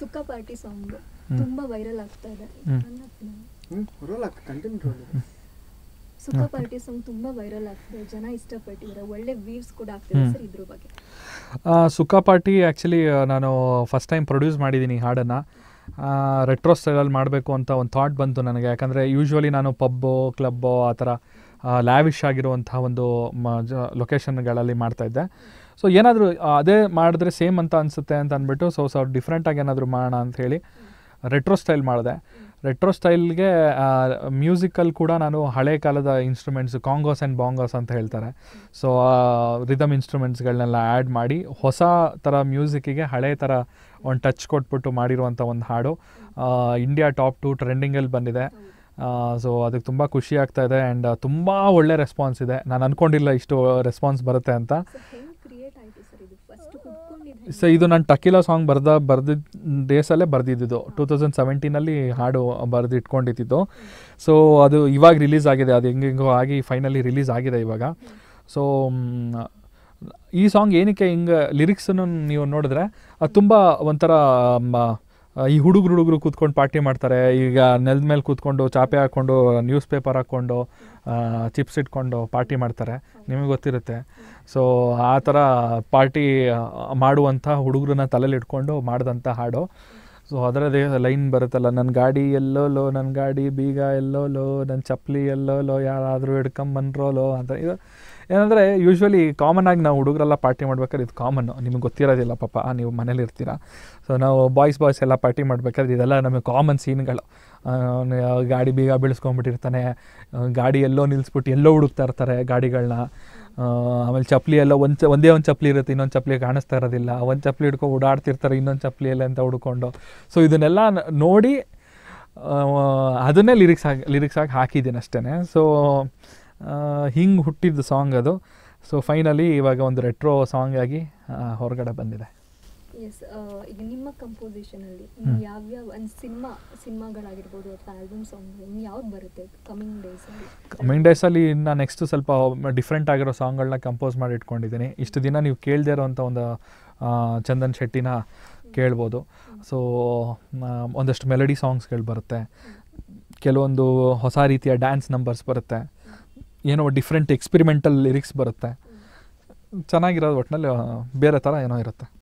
ಸುಕ್ಕ party song ತುಂಬಾ viral ಆಗ್ತಾ ಇದೆ ಸುಕ್ಕ ಪಾರ್ಟಿ ಸಾಂಗ್ ತುಂಬಾ ವೈರಲ್ ಆಗ್ತಿದೆ ಜನ ಇಷ್ಟಪಟ್ಟಿದ್ದಾರೆ ಒಳ್ಳೆ ವೀವ್ಸ್ ಕೂಡ ಆಗ್ತಿದೆ ಸರ್ ಇದ್ರ ಬಗ್ಗೆ ಸುಕ್ಕ ಪಾರ್ಟಿ ಆ್ಯಕ್ಚುಲಿ ನಾನು ಫಸ್ಟ್ ಟೈಮ್ ಪ್ರೊಡ್ಯೂಸ್ ಮಾಡಿದ್ದೀನಿ ಹಾಡನ್ನು ರೆಟ್ರೋ ಸ್ಟೈಲಲ್ಲಿ ಮಾಡಬೇಕು ಅಂತ ಒಂದು ಥಾಟ್ ಬಂತು ನನಗೆ ಯಾಕಂದರೆ ಯೂಶ್ವಲಿ ನಾನು ಪಬ್ಬೋ ಕ್ಲಬ್ಬೋ ಆ ಥರ ಲ್ಯಾವಿಶ್ ಆಗಿರುವಂಥ ಒಂದು ಮ ಜ ಲೊಕೇಶನ್ಗಳಲ್ಲಿ ಮಾಡ್ತಾಯಿದ್ದೆ ಸೊ ಏನಾದರೂ ಅದೇ ಮಾಡಿದ್ರೆ ಸೇಮ್ ಅಂತ ಅನಿಸುತ್ತೆ ಅಂತ ಅಂದ್ಬಿಟ್ಟು ಸೊ ಸೊ ಡಿಫ್ರೆಂಟಾಗಿ ಏನಾದರೂ ಮಾಡೋಣ ಹೇಳಿ ರೆಟ್ರೋ ಸ್ಟೈಲ್ ಮಾಡಿದೆ ರೆಟ್ರೋ ಸ್ಟೈಲ್ಗೆ ಮ್ಯೂಸಿಕಲ್ ಕೂಡ ನಾನು ಹಳೆ ಕಾಲದ ಇನ್ಸ್ಟ್ರೂಮೆಂಟ್ಸ್ ಕಾಂಗೋಸ್ ಆ್ಯಂಡ್ ಬಾಂಗೋಸ್ ಅಂತ ಹೇಳ್ತಾರೆ ಸೊ ರಿದಮ್ ಇನ್ಸ್ಟ್ರೂಮೆಂಟ್ಸ್ಗಳನ್ನೆಲ್ಲ ಆ್ಯಡ್ ಮಾಡಿ ಹೊಸ ಥರ ಮ್ಯೂಸಿಕ್ಕಿಗೆ ಹಳೆ ಥರ ಒಂದು ಟಚ್ ಕೊಟ್ಬಿಟ್ಟು ಮಾಡಿರುವಂಥ ಒಂದು ಹಾಡು ಇಂಡಿಯಾ ಟಾಪ್ ಟು ಟ್ರೆಂಡಿಂಗಲ್ಲಿ ಬಂದಿದೆ ಸೊ ಅದಕ್ಕೆ ತುಂಬ ಖುಷಿ ಆಗ್ತಾ ಇದೆ ಆ್ಯಂಡ್ ತುಂಬ ಒಳ್ಳೆ ರೆಸ್ಪಾನ್ಸ್ ಇದೆ ನಾನು ಅಂದ್ಕೊಂಡಿಲ್ಲ ಇಷ್ಟು ರೆಸ್ಪಾನ್ಸ್ ಬರುತ್ತೆ ಅಂತ ಸೊ ಇದು ನಾನು ಟಕೀಲಾ ಸಾಂಗ್ ಬರ್ದ ಬರ್ದಿದ್ದ ಡೇಸಲ್ಲೇ ಬರೆದಿದ್ದಿದ್ದು ಟೂ ತೌಸಂಡ್ ಸೆವೆಂಟೀನಲ್ಲಿ ಹಾಡು ಬರೆದು ಇಟ್ಕೊಂಡಿದ್ದು ಸೊ ಅದು ಇವಾಗ ರಿಲೀಸ್ ಆಗಿದೆ ಅದು ಹೆಂಗೆಂಗೋ ಆಗಿ ಫೈನಲಿ ರಿಲೀಸ್ ಆಗಿದೆ ಇವಾಗ ಸೊ ಈ ಸಾಂಗ್ ಏನಕ್ಕೆ ಹಿಂಗೆ ಲಿರಿಕ್ಸನ್ನು ನೀವು ನೋಡಿದ್ರೆ ಅದು ತುಂಬ ಒಂಥರ ಈ ಹುಡುಗರು ಹುಡುಗರು ಕೂತ್ಕೊಂಡು ಪಾರ್ಟಿ ಮಾಡ್ತಾರೆ ಈಗ ನೆಲದ ಮೇಲೆ ಕೂತ್ಕೊಂಡು ಚಾಪೆ ಹಾಕ್ಕೊಂಡು ನ್ಯೂಸ್ ಪೇಪರ್ ಹಾಕ್ಕೊಂಡು ಚಿಪ್ಸ್ ಇಟ್ಕೊಂಡು ಪಾರ್ಟಿ ಮಾಡ್ತಾರೆ ನಿಮಗೆ ಗೊತ್ತಿರುತ್ತೆ ಸೊ ಆ ಥರ ಪಾರ್ಟಿ ಮಾಡುವಂಥ ಹುಡುಗರನ್ನ ತಲೆಯಲ್ಲಿ ಇಟ್ಕೊಂಡು ಮಾಡಿದಂಥ ಹಾಡು ಸೊ ಅದರದೇ ಲೈನ್ ಬರುತ್ತಲ್ಲ ನನ್ನ ಗಾಡಿ ಎಲ್ಲೋಲೋ ನನ್ನ ಗಾಡಿ ಬೀಗ ಎಲ್ಲೋಲೋ ನನ್ನ ಚಪ್ಪಲಿ ಎಲ್ಲೋಲೋ ಯಾರಾದರೂ ಹಿಡ್ಕೊಂಬನ್ರೋಲೋ ಅಂತ ಇದು ಏನಂದರೆ ಯೂಶ್ವಲಿ ಕಾಮನ್ ಆಗಿ ನಾವು ಹುಡುಗರೆಲ್ಲ ಪಾರ್ಟಿ ಮಾಡ್ಬೇಕಾದ್ರೆ ಇದು ಕಾಮನ್ನು ನಿಮಗೆ ಗೊತ್ತಿರೋದಿಲ್ಲ ಪಾಪ ನೀವು ಮನೇಲಿ ಇರ್ತೀರಾ ಸೊ ನಾವು ಬಾಯ್ಸ್ ಬಾಯ್ಸ್ ಎಲ್ಲ ಪಾರ್ಟಿ ಮಾಡಬೇಕಾದ್ರೆ ಇದೆಲ್ಲ ನಮಗೆ ಕಾಮನ್ ಸೀನ್ಗಳು ಗಾಡಿ ಬೀಗ ಬೀಳಿಸ್ಕೊಂಡ್ಬಿಟ್ಟಿರ್ತಾನೆ ಗಾಡಿ ಎಲ್ಲೋ ನಿಲ್ಲಿಸ್ಬಿಟ್ಟು ಎಲ್ಲೋ ಹುಡುಕ್ತಾ ಇರ್ತಾರೆ ಗಾಡಿಗಳನ್ನ ಆಮೇಲೆ ಚಪ್ಪಲಿ ಎಲ್ಲ ಒಂದು ಒಂದೇ ಒಂದು ಚಪ್ಪಲಿ ಇರುತ್ತೆ ಇನ್ನೊಂದು ಚಪ್ಪಲಿ ಕಾಣಿಸ್ತಾ ಇರೋದಿಲ್ಲ ಒಂದು ಚಪ್ಪಲಿ ಹಿಡ್ಕೊಂಡು ಓಡಾಡ್ತಿರ್ತಾರೆ ಇನ್ನೊಂದು ಚಪ್ಪಲಿ ಎಲ್ಲ ಅಂತ ಹುಡ್ಕೊಂಡು ಸೊ ಇದನ್ನೆಲ್ಲ ನೋಡಿ ಅದನ್ನೇ ಲಿರಿಕ್ಸ್ ಆಗಿ ಲಿರಿಕ್ಸ್ ಆಗಿ ಹಾಕಿದ್ದೀನಿ ಅಷ್ಟೇ ಸೊ ಹಿಂಗೆ ಹುಟ್ಟಿದ್ದು ಸಾಂಗ್ ಅದು ಸೊ ಫೈನಲಿ ಇವಾಗ ಒಂದು ರೆಟ್ರೋ ಸಾಂಗ್ ಆಗಿ ಹೊರಗಡೆ ಬಂದಿದೆ Uh, ನಿಮ್ಮ ಕಂಪೋಸಿಷನಲ್ಲಿ ಯಾವ್ಯಾವ ಒಂದು ಸಿನಿಮಾ ಆಲ್ಬಮ್ ಸಾಂಗ್ ಯಾವ್ದು ಬರುತ್ತೆ ಕಮಿಂಗ್ ಡೇಸ್ ಕಮಿಂಗ್ ಡೇಸಲ್ಲಿ ನಾನು ನೆಕ್ಸ್ಟ್ ಸ್ವಲ್ಪ ಡಿಫ್ರೆಂಟ್ ಆಗಿರೋ ಸಾಂಗ್ಗಳನ್ನ ಕಂಪೋಸ್ ಮಾಡಿ ಇಟ್ಕೊಂಡಿದ್ದೀನಿ ಇಷ್ಟು ದಿನ ನೀವು ಕೇಳದೆ ಇರೋವಂಥ ಒಂದು ಚಂದನ್ ಶೆಟ್ಟಿನ ಕೇಳ್ಬೋದು ಸೊ ಒಂದಷ್ಟು ಮೆಲಡಿ ಸಾಂಗ್ಸ್ಗಳು ಬರುತ್ತೆ ಕೆಲವೊಂದು ಹೊಸ ರೀತಿಯ ಡ್ಯಾನ್ಸ್ ನಂಬರ್ಸ್ ಬರುತ್ತೆ ಏನೋ ಡಿಫ್ರೆಂಟ್ ಎಕ್ಸ್ಪಿರಿಮೆಂಟಲ್ ಲಿರಿಕ್ಸ್ ಬರುತ್ತೆ ಚೆನ್ನಾಗಿರೋದು ಒಟ್ಟಿನಲ್ಲಿ ಬೇರೆ ಥರ ಏನೋ ಇರುತ್ತೆ